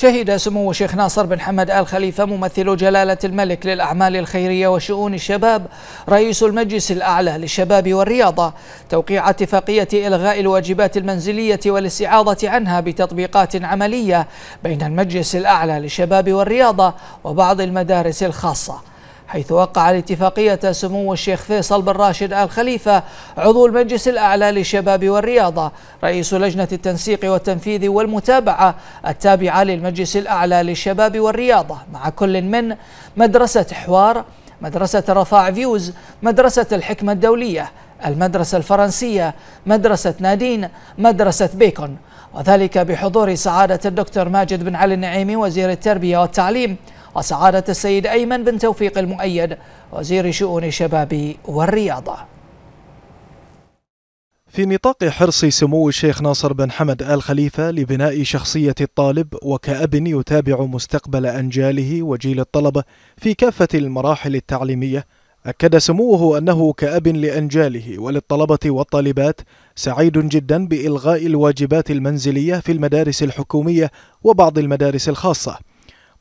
شهد سمو الشيخ ناصر بن حمد آل خليفة ممثل جلالة الملك للأعمال الخيرية وشؤون الشباب رئيس المجلس الأعلى للشباب والرياضة توقيع اتفاقية إلغاء الواجبات المنزلية والاستعاضة عنها بتطبيقات عملية بين المجلس الأعلى للشباب والرياضة وبعض المدارس الخاصة حيث وقع الاتفاقية سمو الشيخ فيصل بن راشد آل خليفة عضو المجلس الأعلى للشباب والرياضة رئيس لجنة التنسيق والتنفيذ والمتابعة التابعة للمجلس الأعلى للشباب والرياضة مع كل من مدرسة حوار مدرسة رفاع فيوز مدرسة الحكمة الدولية المدرسة الفرنسية مدرسة نادين مدرسة بيكون وذلك بحضور سعادة الدكتور ماجد بن علي النعيمي وزير التربية والتعليم وسعادة السيد أيمن بن توفيق المؤيد وزير شؤون الشباب والرياضة في نطاق حرص سمو الشيخ ناصر بن حمد آل خليفة لبناء شخصية الطالب وكأب يتابع مستقبل أنجاله وجيل الطلبة في كافة المراحل التعليمية أكد سموه أنه كأب لأنجاله وللطلبة والطالبات سعيد جدا بإلغاء الواجبات المنزلية في المدارس الحكومية وبعض المدارس الخاصة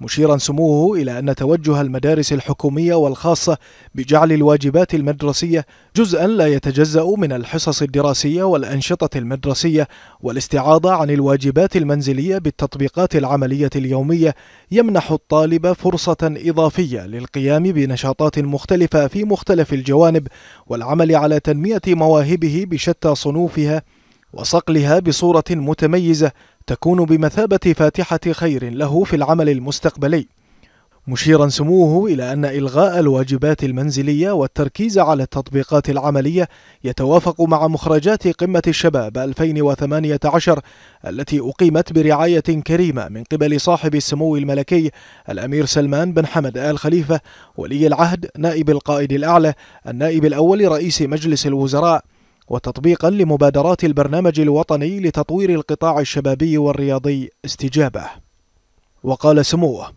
مشيرا سموه إلى أن توجه المدارس الحكومية والخاصة بجعل الواجبات المدرسية جزءا لا يتجزأ من الحصص الدراسية والأنشطة المدرسية والاستعاضة عن الواجبات المنزلية بالتطبيقات العملية اليومية يمنح الطالب فرصة إضافية للقيام بنشاطات مختلفة في مختلف الجوانب والعمل على تنمية مواهبه بشتى صنوفها وصقلها بصورة متميزة تكون بمثابة فاتحة خير له في العمل المستقبلي مشيرا سموه إلى أن إلغاء الواجبات المنزلية والتركيز على التطبيقات العملية يتوافق مع مخرجات قمة الشباب 2018 التي أقيمت برعاية كريمة من قبل صاحب السمو الملكي الأمير سلمان بن حمد آل خليفة ولي العهد نائب القائد الأعلى النائب الأول رئيس مجلس الوزراء وتطبيقا لمبادرات البرنامج الوطني لتطوير القطاع الشبابي والرياضي استجابة وقال سموه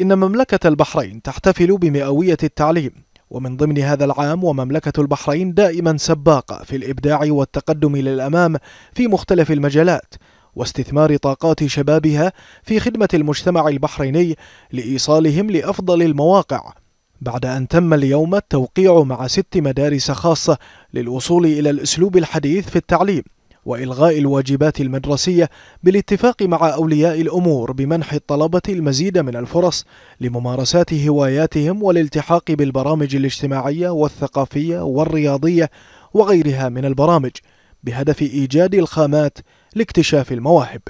إن مملكة البحرين تحتفل بمئوية التعليم ومن ضمن هذا العام ومملكة البحرين دائما سباقة في الإبداع والتقدم للأمام في مختلف المجالات واستثمار طاقات شبابها في خدمة المجتمع البحريني لإيصالهم لأفضل المواقع بعد أن تم اليوم التوقيع مع ست مدارس خاصة للوصول إلى الأسلوب الحديث في التعليم وإلغاء الواجبات المدرسية بالاتفاق مع أولياء الأمور بمنح الطلبة المزيد من الفرص لممارسات هواياتهم والالتحاق بالبرامج الاجتماعية والثقافية والرياضية وغيرها من البرامج بهدف إيجاد الخامات لاكتشاف المواهب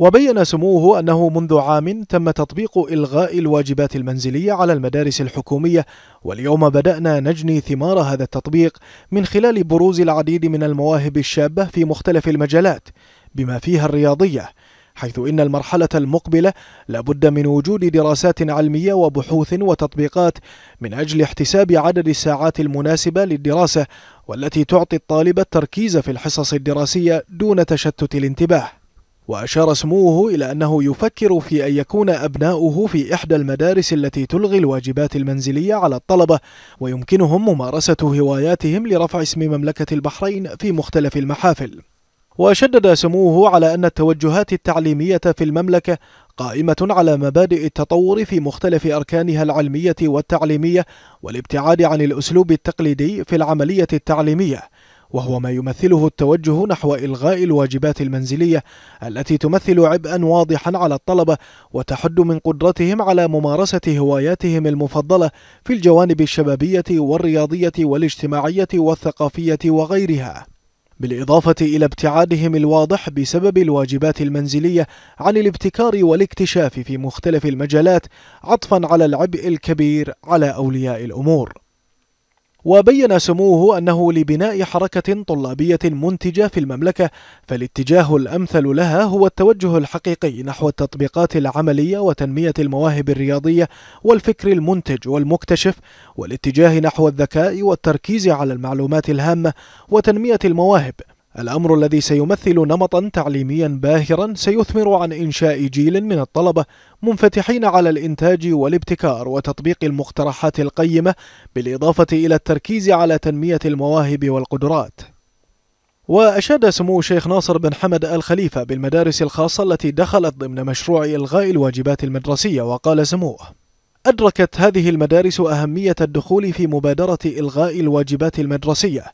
وبين سموه أنه منذ عام تم تطبيق إلغاء الواجبات المنزلية على المدارس الحكومية واليوم بدأنا نجني ثمار هذا التطبيق من خلال بروز العديد من المواهب الشابة في مختلف المجالات بما فيها الرياضية حيث إن المرحلة المقبلة لابد من وجود دراسات علمية وبحوث وتطبيقات من أجل احتساب عدد الساعات المناسبة للدراسة والتي تعطي الطالب التركيز في الحصص الدراسية دون تشتت الانتباه وأشار سموه إلى أنه يفكر في أن يكون أبناؤه في إحدى المدارس التي تلغي الواجبات المنزلية على الطلبة ويمكنهم ممارسة هواياتهم لرفع اسم مملكة البحرين في مختلف المحافل وشدد سموه على أن التوجهات التعليمية في المملكة قائمة على مبادئ التطور في مختلف أركانها العلمية والتعليمية والابتعاد عن الأسلوب التقليدي في العملية التعليمية وهو ما يمثله التوجه نحو إلغاء الواجبات المنزلية التي تمثل عبئا واضحا على الطلبة وتحد من قدرتهم على ممارسة هواياتهم المفضلة في الجوانب الشبابية والرياضية والاجتماعية والثقافية وغيرها بالإضافة إلى ابتعادهم الواضح بسبب الواجبات المنزلية عن الابتكار والاكتشاف في مختلف المجالات عطفا على العبء الكبير على أولياء الأمور وبين سموه أنه لبناء حركة طلابية منتجة في المملكة فالاتجاه الأمثل لها هو التوجه الحقيقي نحو التطبيقات العملية وتنمية المواهب الرياضية والفكر المنتج والمكتشف والاتجاه نحو الذكاء والتركيز على المعلومات الهامة وتنمية المواهب الأمر الذي سيمثل نمطا تعليميا باهرا سيثمر عن إنشاء جيل من الطلبة منفتحين على الإنتاج والابتكار وتطبيق المقترحات القيمة بالإضافة إلى التركيز على تنمية المواهب والقدرات وأشاد سمو الشيخ ناصر بن حمد الخليفة بالمدارس الخاصة التي دخلت ضمن مشروع إلغاء الواجبات المدرسية وقال سموه أدركت هذه المدارس أهمية الدخول في مبادرة إلغاء الواجبات المدرسية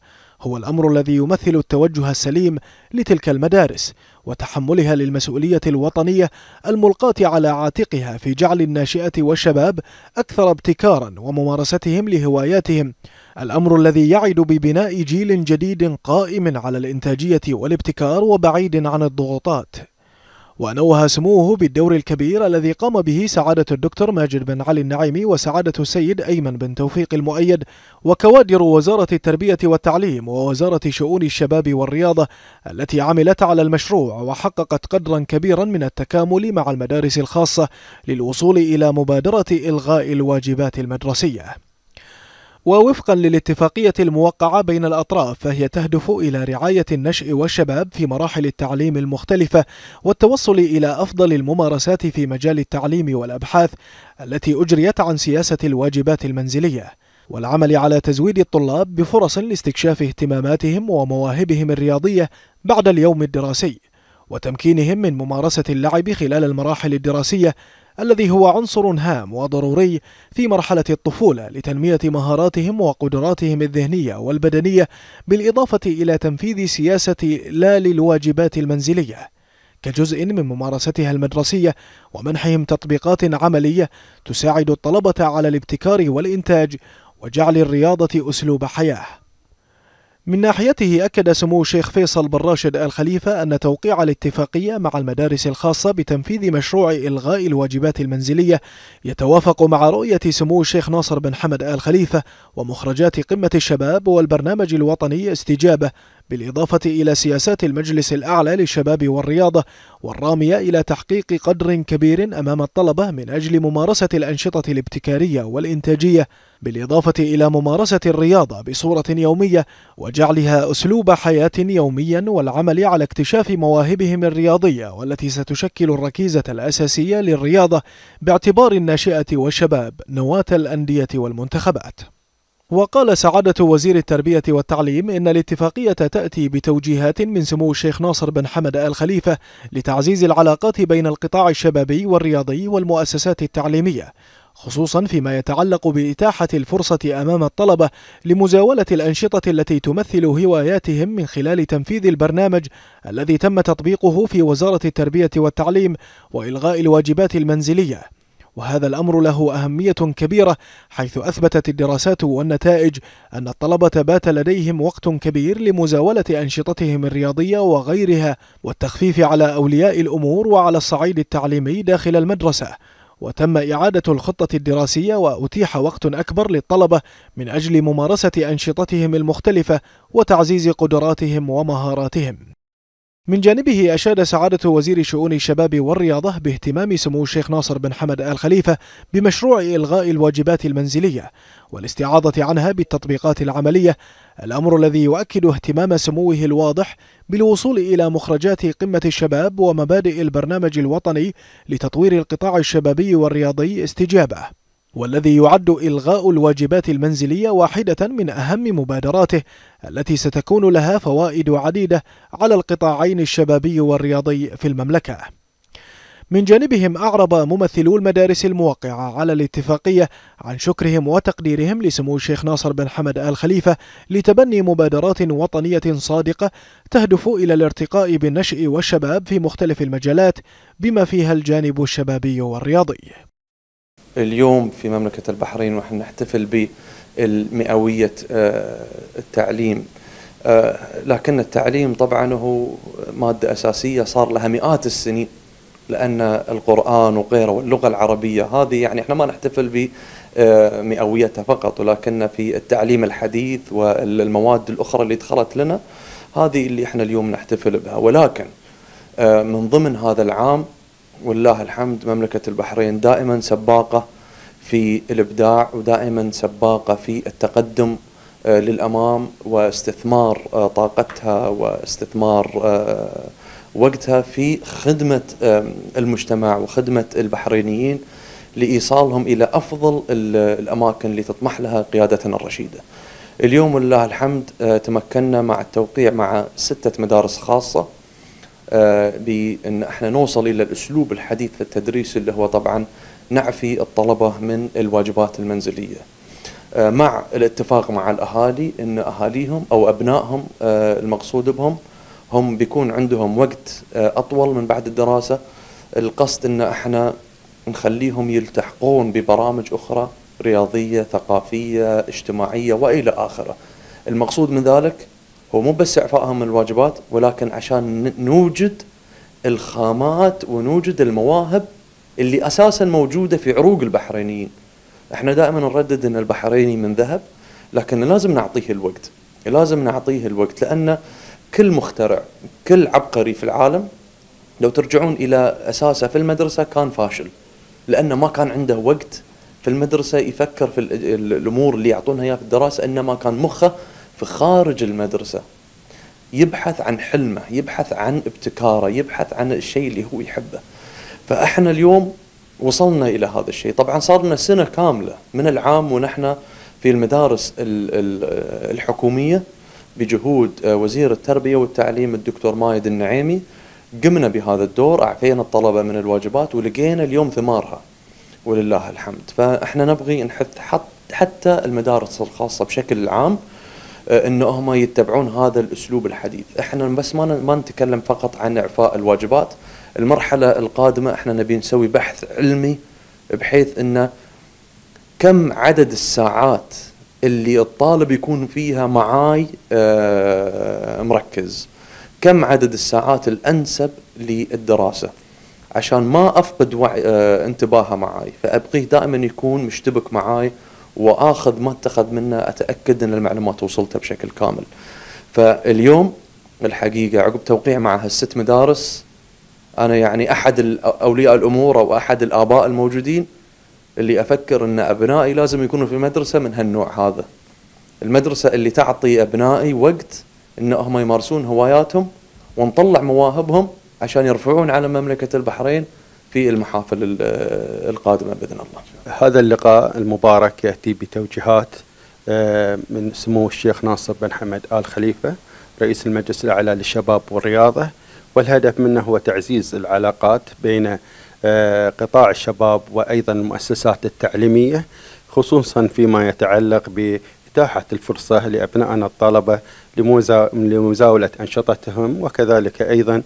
هو الأمر الذي يمثل التوجه السليم لتلك المدارس وتحملها للمسؤولية الوطنية الملقاة على عاتقها في جعل الناشئة والشباب أكثر ابتكارا وممارستهم لهواياتهم الأمر الذي يعد ببناء جيل جديد قائم على الإنتاجية والابتكار وبعيد عن الضغوطات ونوه سموه بالدور الكبير الذي قام به سعادة الدكتور ماجد بن علي النعيمي وسعادة السيد أيمن بن توفيق المؤيد وكوادر وزارة التربية والتعليم ووزارة شؤون الشباب والرياضة التي عملت على المشروع وحققت قدرا كبيرا من التكامل مع المدارس الخاصة للوصول إلى مبادرة إلغاء الواجبات المدرسية ووفقا للاتفاقية الموقعة بين الأطراف فهي تهدف إلى رعاية النشء والشباب في مراحل التعليم المختلفة والتوصل إلى أفضل الممارسات في مجال التعليم والأبحاث التي أجريت عن سياسة الواجبات المنزلية والعمل على تزويد الطلاب بفرص لاستكشاف اهتماماتهم ومواهبهم الرياضية بعد اليوم الدراسي وتمكينهم من ممارسة اللعب خلال المراحل الدراسية الذي هو عنصر هام وضروري في مرحلة الطفولة لتنمية مهاراتهم وقدراتهم الذهنية والبدنية بالإضافة إلى تنفيذ سياسة لا للواجبات المنزلية كجزء من ممارستها المدرسية ومنحهم تطبيقات عملية تساعد الطلبة على الابتكار والإنتاج وجعل الرياضة أسلوب حياة من ناحيته أكد سمو الشيخ فيصل بن راشد آل خليفة أن توقيع الاتفاقية مع المدارس الخاصة بتنفيذ مشروع إلغاء الواجبات المنزلية يتوافق مع رؤية سمو الشيخ ناصر بن حمد آل خليفة ومخرجات قمة الشباب والبرنامج الوطني استجابة بالإضافة إلى سياسات المجلس الأعلى للشباب والرياضة والرامية إلى تحقيق قدر كبير أمام الطلبة من أجل ممارسة الأنشطة الابتكارية والإنتاجية بالإضافة إلى ممارسة الرياضة بصورة يومية وجعلها أسلوب حياة يوميا والعمل على اكتشاف مواهبهم الرياضية والتي ستشكل الركيزة الأساسية للرياضة باعتبار الناشئة والشباب نواة الأندية والمنتخبات وقال سعادة وزير التربية والتعليم إن الاتفاقية تأتي بتوجيهات من سمو الشيخ ناصر بن حمد آل خليفة لتعزيز العلاقات بين القطاع الشبابي والرياضي والمؤسسات التعليمية خصوصا فيما يتعلق بإتاحة الفرصة أمام الطلبة لمزاولة الأنشطة التي تمثل هواياتهم من خلال تنفيذ البرنامج الذي تم تطبيقه في وزارة التربية والتعليم وإلغاء الواجبات المنزلية وهذا الأمر له أهمية كبيرة حيث أثبتت الدراسات والنتائج أن الطلبة بات لديهم وقت كبير لمزاولة أنشطتهم الرياضية وغيرها والتخفيف على أولياء الأمور وعلى الصعيد التعليمي داخل المدرسة وتم إعادة الخطة الدراسية وأتيح وقت أكبر للطلبة من أجل ممارسة أنشطتهم المختلفة وتعزيز قدراتهم ومهاراتهم من جانبه أشاد سعادة وزير شؤون الشباب والرياضة باهتمام سمو الشيخ ناصر بن حمد آل خليفة بمشروع إلغاء الواجبات المنزلية والاستعاضة عنها بالتطبيقات العملية الأمر الذي يؤكد اهتمام سموه الواضح بالوصول إلى مخرجات قمة الشباب ومبادئ البرنامج الوطني لتطوير القطاع الشبابي والرياضي استجابة والذي يعد إلغاء الواجبات المنزلية واحدة من أهم مبادراته التي ستكون لها فوائد عديدة على القطاعين الشبابي والرياضي في المملكة من جانبهم أعرب ممثلو المدارس الموقعة على الاتفاقية عن شكرهم وتقديرهم لسمو الشيخ ناصر بن حمد آل خليفة لتبني مبادرات وطنية صادقة تهدف إلى الارتقاء بالنشء والشباب في مختلف المجالات بما فيها الجانب الشبابي والرياضي اليوم في مملكة البحرين ونحن نحتفل بالمئوية آه، التعليم آه، لكن التعليم طبعا هو مادة أساسية صار لها مئات السنين لأن القرآن وغيره واللغة العربية هذه يعني احنا ما نحتفل بمئويتها فقط ولكن في التعليم الحديث والمواد الأخرى اللي دخلت لنا هذه اللي احنا اليوم نحتفل بها ولكن آه، من ضمن هذا العام ولله الحمد مملكة البحرين دائما سباقة في الإبداع ودائما سباقة في التقدم آه، للأمام واستثمار آه، طاقتها واستثمار آه، وقتها في خدمة المجتمع وخدمة البحرينيين لإيصالهم إلى أفضل الأماكن اللي تطمح لها قيادتنا الرشيدة اليوم ولله الحمد تمكنا مع التوقيع مع ستة مدارس خاصة آه، بان احنا نوصل الى الاسلوب الحديث للتدريس اللي هو طبعا نعفي الطلبه من الواجبات المنزليه. آه، مع الاتفاق مع الاهالي ان اهاليهم او ابنائهم آه، المقصود بهم هم بيكون عندهم وقت اطول من بعد الدراسه القصد ان احنا نخليهم يلتحقون ببرامج اخرى رياضيه، ثقافيه، اجتماعيه والى اخره. المقصود من ذلك هو مو بس اعفائها من الواجبات ولكن عشان نوجد الخامات ونوجد المواهب اللي اساسا موجوده في عروق البحرينيين. احنا دائما نردد ان البحريني من ذهب لكن لازم نعطيه الوقت، لازم نعطيه الوقت لان كل مخترع، كل عبقري في العالم لو ترجعون الى اساسه في المدرسه كان فاشل لانه ما كان عنده وقت في المدرسه يفكر في الامور اللي يعطونها اياها في الدراسه انما كان مخه في خارج المدرسة يبحث عن حلمه يبحث عن ابتكاره يبحث عن الشيء اللي هو يحبه فإحنا اليوم وصلنا إلى هذا الشيء طبعا صار لنا سنة كاملة من العام ونحن في المدارس الحكومية بجهود وزير التربية والتعليم الدكتور مايد النعيمي قمنا بهذا الدور أعفينا الطلبة من الواجبات ولقينا اليوم ثمارها ولله الحمد فإحنا نبغي نحث حتى المدارس الخاصة بشكل عام آه، ان هم يتبعون هذا الاسلوب الحديث احنا بس ما ما نتكلم فقط عن اعفاء الواجبات المرحله القادمه احنا نبي نسوي بحث علمي بحيث انه كم عدد الساعات اللي الطالب يكون فيها معاي آه، مركز كم عدد الساعات الانسب للدراسه عشان ما افقد وعي آه، انتباهه معاي فابقيه دائما يكون مشتبك معاي واخذ ما اتخذ منه اتاكد ان المعلومات وصلتها بشكل كامل. فاليوم الحقيقه عقب توقيع مع هالست مدارس انا يعني احد اولياء الامور او احد الاباء الموجودين اللي افكر ان ابنائي لازم يكونوا في مدرسه من هالنوع هذا. المدرسه اللي تعطي ابنائي وقت ان هم يمارسون هواياتهم ونطلع مواهبهم عشان يرفعون على مملكه البحرين في المحافل القادمه باذن الله. هذا اللقاء المبارك ياتي بتوجيهات آه، من سمو الشيخ ناصر بن حمد ال خليفه رئيس المجلس الاعلى للشباب والرياضه والهدف منه هو تعزيز العلاقات بين آه، قطاع الشباب وايضا المؤسسات التعليميه خصوصا فيما يتعلق باتاحه الفرصه لابنائنا الطلبه لمزاوله انشطتهم وكذلك ايضا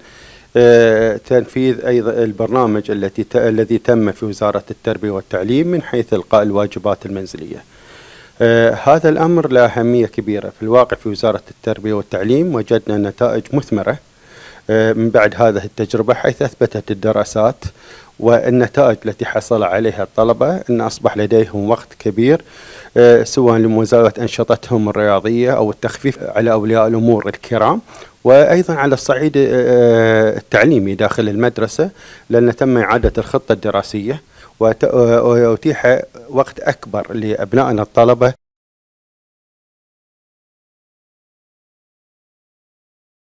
آه، تنفيذ ايضا البرنامج التي الذي تم في وزاره التربيه والتعليم من حيث القاء الواجبات المنزليه. آه، هذا الامر له اهميه كبيره في الواقع في وزاره التربيه والتعليم وجدنا نتائج مثمره آه، من بعد هذه التجربه حيث اثبتت الدراسات والنتائج التي حصل عليها الطلبة أن أصبح لديهم وقت كبير سواء لمزاولة أنشطتهم الرياضية أو التخفيف على أولياء الأمور الكرام وايضا على الصعيد آه، آه، التعليمي داخل المدرسه لان تم اعاده الخطه الدراسيه واتيح آه، وقت اكبر لابنائنا الطلبه